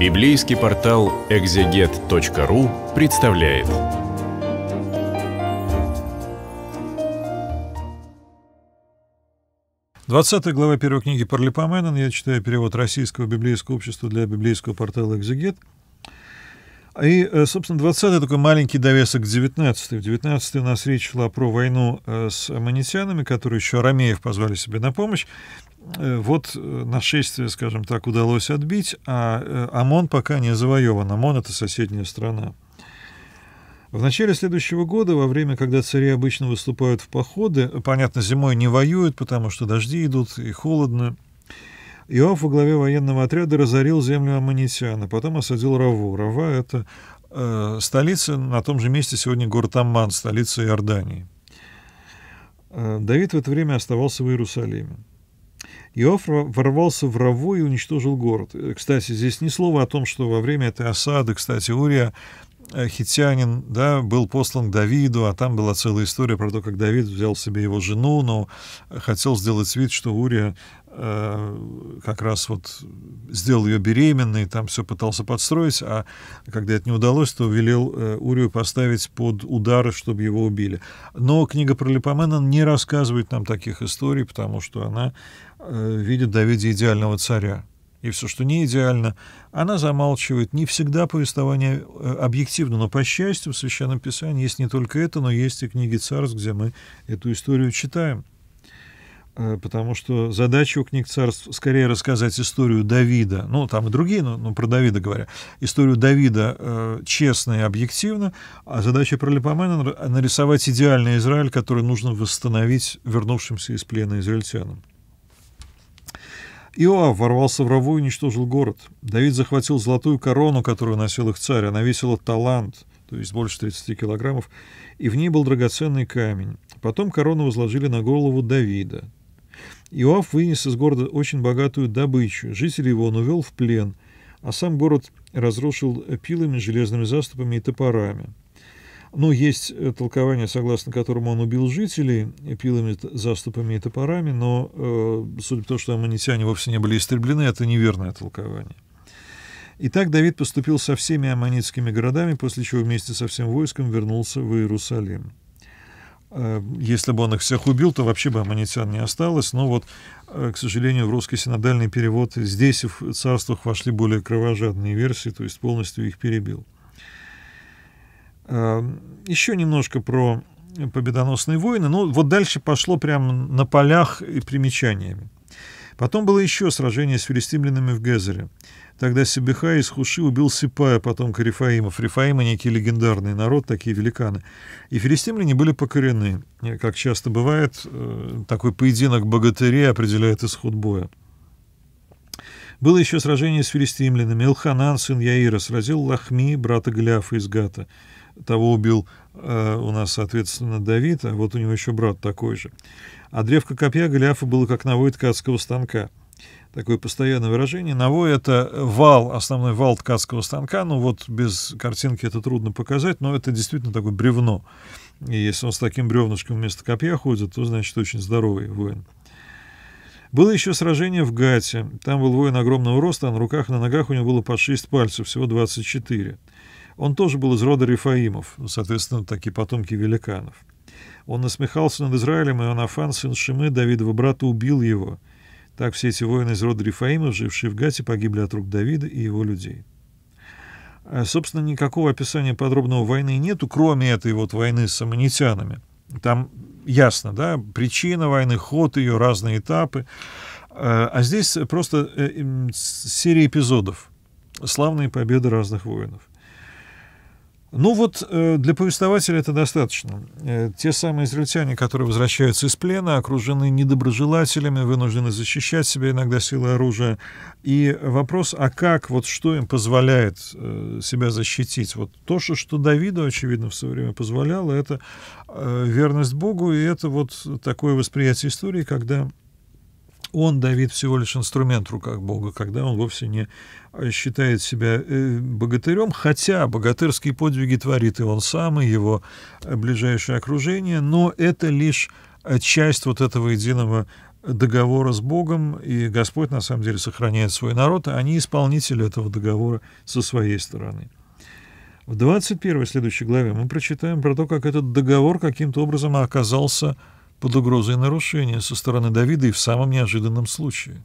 Библейский портал экзегет.ру представляет. Двадцатая глава первой книги Парлипоменон, я читаю перевод Российского библейского общества для библейского портала «Экзегет», и, э, собственно, 20-й такой маленький довесок к 19-й. В 19 у нас речь шла про войну э, с аманитянами, которые еще арамеев позвали себе на помощь. Э, вот нашествие, скажем так, удалось отбить, а ОМОН пока не завоеван. ОМОН — это соседняя страна. В начале следующего года, во время, когда цари обычно выступают в походы, понятно, зимой не воюют, потому что дожди идут и холодно, Иоав во главе военного отряда разорил землю Аммонитяна, потом осадил Раву. Рава — это э, столица, на том же месте сегодня город Амман, столица Иордании. Э, Давид в это время оставался в Иерусалиме. Иоав ворвался в Раву и уничтожил город. Э, кстати, здесь ни слова о том, что во время этой осады, кстати, Урия Э, хитянин, да, был послан к Давиду, а там была целая история про то, как Давид взял себе его жену, но хотел сделать вид, что Урия э, как раз вот сделал ее беременной, там все пытался подстроить, а когда это не удалось, то велел э, Урию поставить под удары, чтобы его убили. Но книга про Липомена не рассказывает нам таких историй, потому что она э, видит Давиде идеального царя и все, что не идеально, она замалчивает. Не всегда повествование э, объективно, но, по счастью, в Священном Писании есть не только это, но есть и книги царств, где мы эту историю читаем. Э, потому что задача у книг царств скорее рассказать историю Давида, ну, там и другие, но, но про Давида говоря, историю Давида э, честно и объективно, а задача про Лепомена нарисовать идеальный Израиль, который нужно восстановить вернувшимся из плена израильтянам. Иоав ворвался в рову и уничтожил город. Давид захватил золотую корону, которую носил их царь. Она весила талант, то есть больше 30 килограммов, и в ней был драгоценный камень. Потом корону возложили на голову Давида. Иоав вынес из города очень богатую добычу. Жителей его он увел в плен, а сам город разрушил пилами, железными заступами и топорами. Ну, есть э, толкование, согласно которому он убил жителей пилами, заступами и топорами, но, э, судя по тому, что аммонитяне вовсе не были истреблены, это неверное толкование. Итак, Давид поступил со всеми аммонитскими городами, после чего вместе со всем войском вернулся в Иерусалим. Э, если бы он их всех убил, то вообще бы аммонитян не осталось. Но вот, э, к сожалению, в русский синодальный перевод здесь в царствах вошли более кровожадные версии, то есть полностью их перебил. Эм, еще немножко про победоносные войны. Ну, вот дальше пошло прямо на полях и примечаниями. Потом было еще сражение с филистимлянами в Гезере. Тогда Сибиха из Хуши убил Сипая, потом Карифаимов. Рифаимы — некий легендарный народ, такие великаны. И филистимляне были покорены. Как часто бывает, э, такой поединок богатырей определяет исход боя. Было еще сражение с филистимлянами. Элханан, сын Яира, сразил Лахми, брата Гляфа из Гата. Того убил э, у нас, соответственно, Давид, а вот у него еще брат такой же. А древко копья Гляфа было как навой ткацкого станка. Такое постоянное выражение. Навой — это вал, основной вал ткацкого станка. Ну вот без картинки это трудно показать, но это действительно такое бревно. И если он с таким бревнышком вместо копья ходит, то значит очень здоровый воин. Было еще сражение в Гате. Там был воин огромного роста, а на руках и на ногах у него было по шесть пальцев, всего 24. Он тоже был из рода Рифаимов, соответственно, такие потомки великанов. Он насмехался над Израилем, и Анафан, сын Шимы, Давидова брата, убил его. Так все эти воины из рода Рифаимов, жившие в Гате, погибли от рук Давида и его людей. А, собственно, никакого описания подробного войны нету, кроме этой вот войны с аммонитянами. Там ясно, да, причина войны, ход ее, разные этапы. Э, а здесь просто э, серия эпизодов. Славные победы разных воинов. Ну вот э, для повествователя это достаточно. Э, те самые израильтяне, которые возвращаются из плена, окружены недоброжелателями, вынуждены защищать себя иногда силой оружия. И вопрос, а как, вот что им позволяет э, себя защитить? Вот то, что, что Давиду, очевидно, в свое время позволяло, это верность Богу, и это вот такое восприятие истории, когда он, Давид, всего лишь инструмент в руках Бога, когда он вовсе не э, считает себя э, богатырем, хотя богатырские подвиги творит и он сам, и его э, ближайшее окружение, но это лишь часть вот этого единого договора с Богом, и Господь на самом деле сохраняет свой народ, а они исполнители этого договора со своей стороны. В 21 следующей главе мы прочитаем про то, как этот договор каким-то образом оказался под угрозой нарушения со стороны Давида и в самом неожиданном случае.